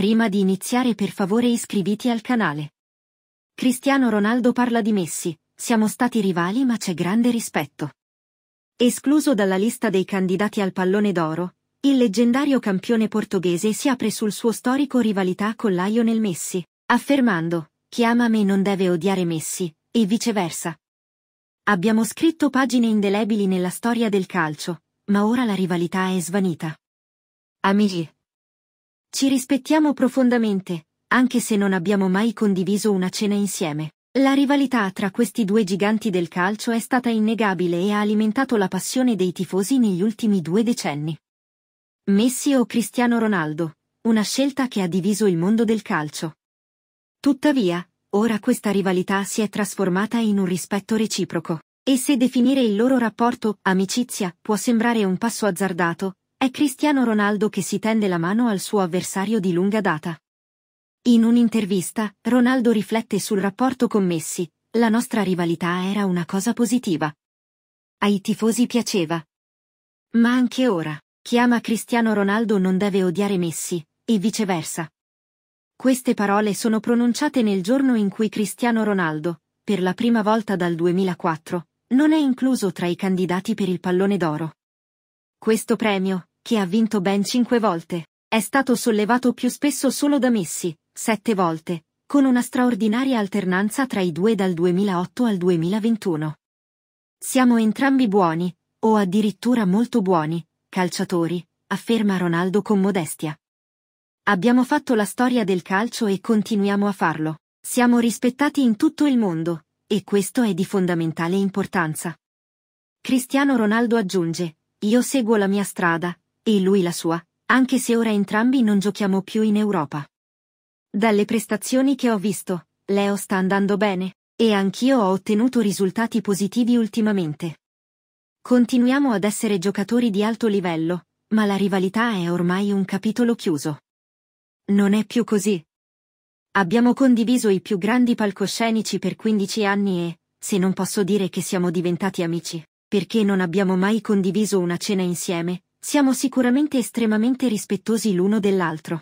Prima di iniziare per favore iscriviti al canale. Cristiano Ronaldo parla di Messi, siamo stati rivali ma c'è grande rispetto. Escluso dalla lista dei candidati al pallone d'oro, il leggendario campione portoghese si apre sul suo storico rivalità con Lionel Messi, affermando, chi ama me non deve odiare Messi, e viceversa. Abbiamo scritto pagine indelebili nella storia del calcio, ma ora la rivalità è svanita. Amici, ci rispettiamo profondamente, anche se non abbiamo mai condiviso una cena insieme. La rivalità tra questi due giganti del calcio è stata innegabile e ha alimentato la passione dei tifosi negli ultimi due decenni. Messi o Cristiano Ronaldo, una scelta che ha diviso il mondo del calcio. Tuttavia, ora questa rivalità si è trasformata in un rispetto reciproco. E se definire il loro rapporto amicizia può sembrare un passo azzardato, è Cristiano Ronaldo che si tende la mano al suo avversario di lunga data. In un'intervista, Ronaldo riflette sul rapporto con Messi, la nostra rivalità era una cosa positiva. Ai tifosi piaceva. Ma anche ora, chi ama Cristiano Ronaldo non deve odiare Messi, e viceversa. Queste parole sono pronunciate nel giorno in cui Cristiano Ronaldo, per la prima volta dal 2004, non è incluso tra i candidati per il pallone d'oro. Questo premio, che ha vinto ben cinque volte. È stato sollevato più spesso solo da Messi, sette volte, con una straordinaria alternanza tra i due dal 2008 al 2021. Siamo entrambi buoni, o addirittura molto buoni, calciatori, afferma Ronaldo con modestia. Abbiamo fatto la storia del calcio e continuiamo a farlo. Siamo rispettati in tutto il mondo, e questo è di fondamentale importanza. Cristiano Ronaldo aggiunge, io seguo la mia strada, e lui la sua, anche se ora entrambi non giochiamo più in Europa. Dalle prestazioni che ho visto, Leo sta andando bene, e anch'io ho ottenuto risultati positivi ultimamente. Continuiamo ad essere giocatori di alto livello, ma la rivalità è ormai un capitolo chiuso. Non è più così. Abbiamo condiviso i più grandi palcoscenici per 15 anni e, se non posso dire che siamo diventati amici, perché non abbiamo mai condiviso una cena insieme, siamo sicuramente estremamente rispettosi l'uno dell'altro.